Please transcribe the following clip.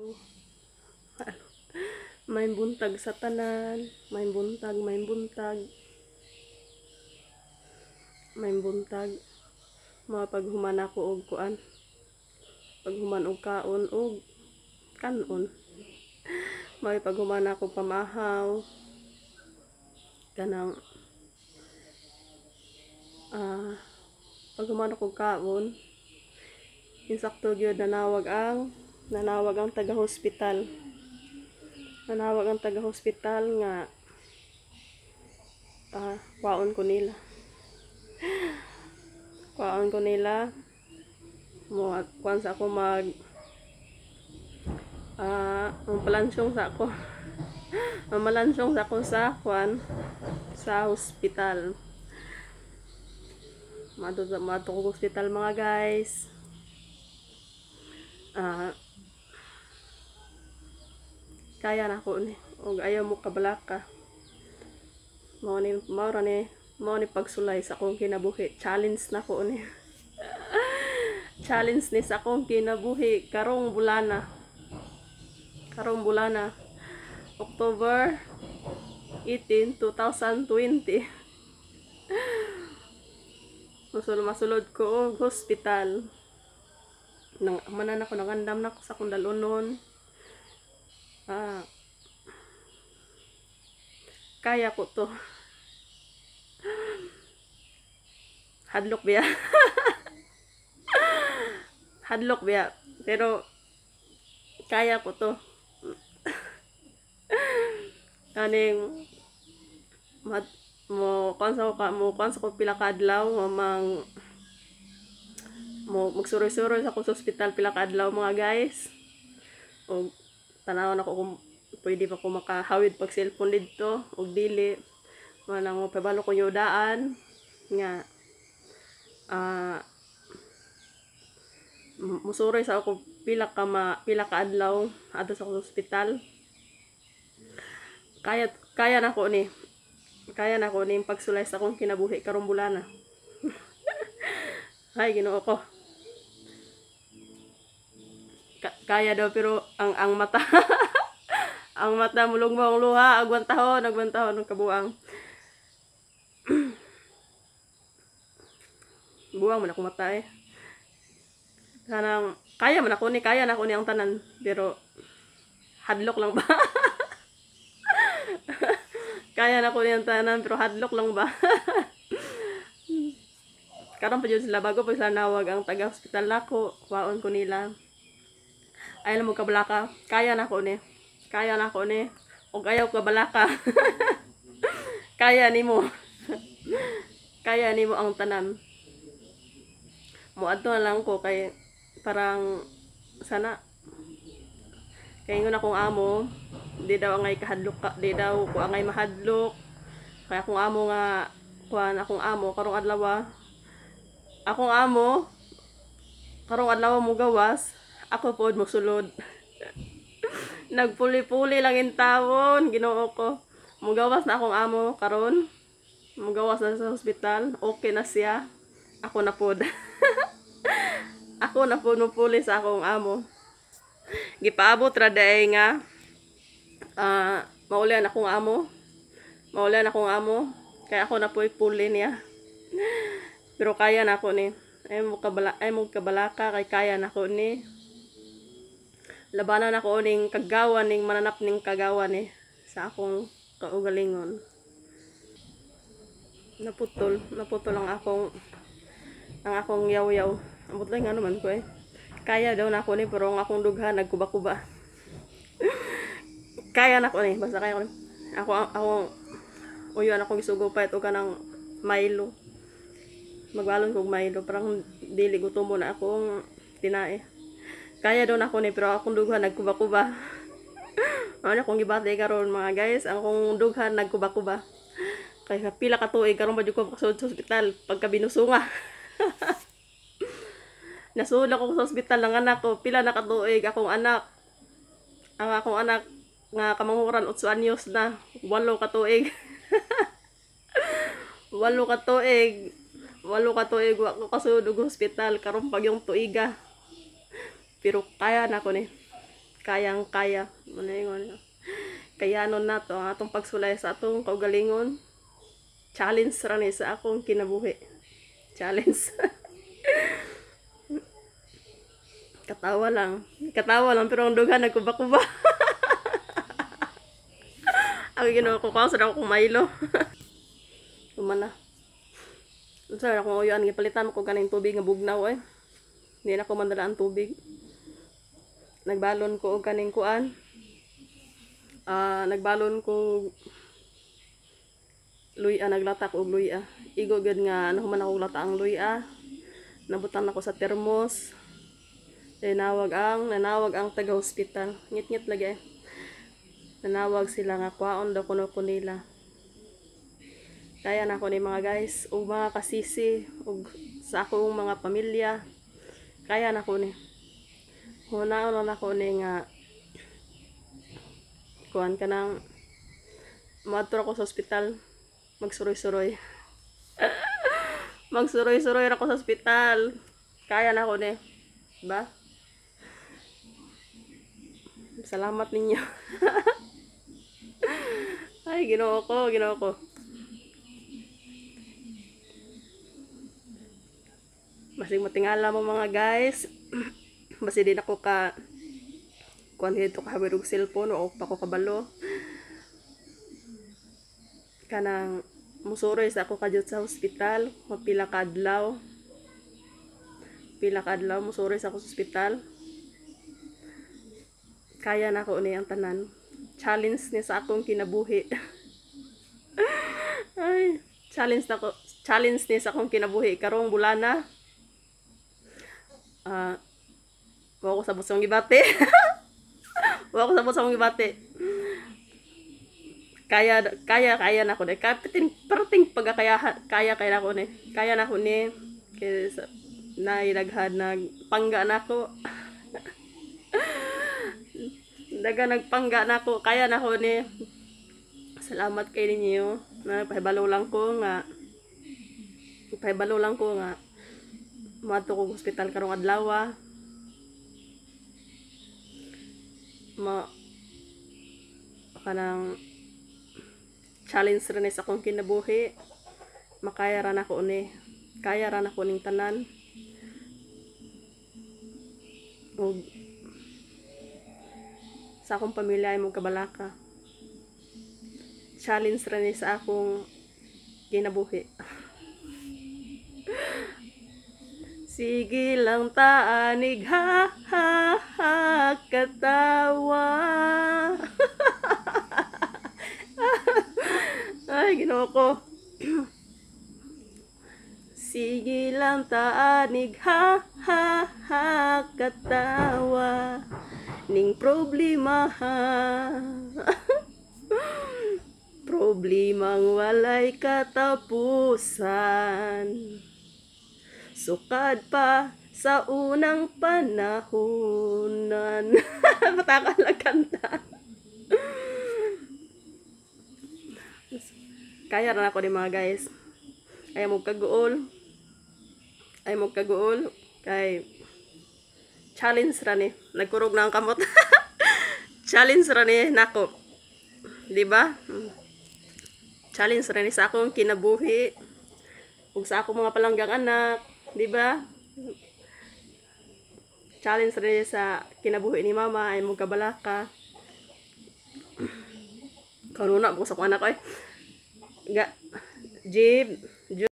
So, ano? may buntag sa tanan, may buntag, may buntag. May buntag. mga paghuman ako og kuan. Paghuman og kaon og kanon. May paghuman ako pamahaw. Kanang ah uh, paghuman ako kaon. Insakto gyud nanawag ang nanawag ang taga-hospital nanawag ang taga-hospital nga uh, ah, kwaon ko nila kwaon ko nila mo kwan sa ako mag ah uh, ang sa ako ang malansyong sa ako sa kwan sa hospital mato mato ko hospital mga guys ah uh, kaya na ko ni og ayaw mo kabalaka mao ni mao ni mao ni pagsulay sa akong kinabuhi challenge na ko ni challenge ni sa akong kinabuhi karong bulana karong bulana October 18, 2020 masulod, masulod ko og hospital nang manan ako nagandam na ko sa akong dalunon ah, kaya ko to hadlok biya hadlok biya pero kaya ko to kaning mat mo kansa ko ka mo kansa ko pila kadlaw mamang mo magsuroy-suroy sa ko sa ospital pila kadlaw mga guys og tanawon ako kung pwede pa ko makahawid pag cellphone dito og dili manang pabalo ko yung daan nga uh, ah, musuroy sa ako pila ka ma, pila ka adlaw adto sa ospital kaya kaya na ko ni kaya na ko ni pagsulay sa akong kinabuhi karong bulana hay ginoo ko kaya daw pero ang ang mata ang mata mulong mo ang luha agwan tahon agwan tahon ng kabuang buang man ako mata eh kanang kaya man ako ni kaya na ako ni ang tanan pero hadlok lang ba kaya na ni ang tanan pero hadlok lang ba karon pa jud sila bago pa sila nawag ang taga-hospital nako waon ko nila ayaw mo kabalaka kaya na ko ni kaya na ko ni og ayaw kabalaka kaya nimo kaya nimo ang tanan muadto na lang ko kay parang sana kay ngon akong amo di daw angay kahadlok ka, di daw ko angay mahadlok kaya kung amo nga kuan akong amo karong adlaw ah. akong amo karong adlaw mo gawas ako po mo sulod. Nagpuli-puli lang in tawon, Ginoo ko. Mugawas na akong amo karon. Mugawas na sa hospital. Okay na siya. Ako na pod. ako na pod mupuli sa akong amo. Gipaabot ra day nga uh, maulian akong amo. Maulian akong amo. Kaya ako na po ipuli niya. Pero kaya na ako ni. Ay mo kabala, ay mo kabalaka kay kaya na ako ni labanan ako ning kagawan ning mananap ning kagawan eh sa akong kaugalingon naputol naputol ang akong ang akong yaw-yaw ambot lang ano man ko eh kaya daw na ako ni eh, pero ang akong dugha nagkuba-kuba kaya na ni eh, basta kaya ko ni eh. ako ako uyo ako gisugo pa ito ka ng Milo magbalon kog Milo parang dili gutom mo na akong tinae kaya doon ako ni pero akong dughan nagkuba-kuba. ano kung ibatay karon mga guys, ang kong dughan nagkuba-kuba. Kay pila ka tuig karon ba ko sa ospital pagka binusunga. Nasula ko sa ospital ng anak ko, pila na ka tuig akong anak. Ang akong anak nga kamanguran 8 anyos na, walo ka tuig. walo ka tuig. Walo ka tuig wa ko kasudog hospital karon pag yung tuiga pero kaya na ko ni kayang kaya maningon kaya no na to atong pagsulay sa atong kaugalingon challenge ra ni sa akong kinabuhi challenge katawa lang katawa lang pero ang dugan nagkuba-kuba ako ginawa ko kaso na ako kumailo umana sir ako ngayon gipalitan ko ganing tubig nga bugnaw eh hindi na ko mandala ang tubig nagbalon ko og kaning kuan uh, nagbalon ko luya naglatak og luya igo gid nga ano, man ako lata ang luya nabutan ako sa termos nanawag eh, ang nanawag ang taga hospital ngit ngit lagi eh. nanawag sila nga kwaon daw kuno ko nila kaya na ako ni mga guys og mga kasisi og sa akong mga pamilya kaya na ko ni Muna na ako ni nga kuan ka nang maadto ko sa ospital. Magsuroy-suroy. Magsuroy-suroy ako sa ospital. Kaya na ako ni. Ba? Salamat ninyo. Ay, ginoo ko, ginoo ko. Masing matingala mo mga guys. basi din ako ka kuan dito kahawid og cellphone o pa ko kabalo kanang musuroy sa ako kajut sa hospital mapila ka adlaw pila ka adlaw musuroy sa ako sa hospital kaya na ako ang tanan challenge ni sa akong kinabuhi ay challenge na ko challenge ni sa akong kinabuhi karong bulana ah uh, Wa ko sabot sa mong gibati. Wa ko sabot sa mong gibati. Kaya kaya kaya na ko ni. Kapitin perting pagkakaya kaya kaya na ko ni. Kaya na ko ni. Kaya na ilaghad nag pangga na ko. daga nagpangga na ko kaya na ko ni salamat kay ninyo na lang ko nga pahibalo lang ko nga mato ko hospital karong adlaw ah. ma kanang challenge rin eh sa akong kinabuhi makaya ran ako ni kaya ran ako ning tanan o sa akong pamilya ay mong kabalaka challenge rin eh sa akong kinabuhi Sige lang taanig ha ha ha katawa. Ay, ginawa ko. Sige lang taanig ha ha ha katawa. Ning problema ha. Problemang walay katapusan sukad pa sa unang panahonan. Matakal na kanta. Kaya na ako ni mga guys. Kaya mo kaguol. Ay mo kaguol. Kay challenge ra ni. Nagkurog na ang kamot. challenge ra ni nako. 'Di ba? Challenge ra ni sa akong kinabuhi ug sa akong mga palanggang anak. 'Di ba? Challenge rin sa kinabuhi ni mama ay mo kabalaka. Karuna ko sa anak ko eh. Ga Jib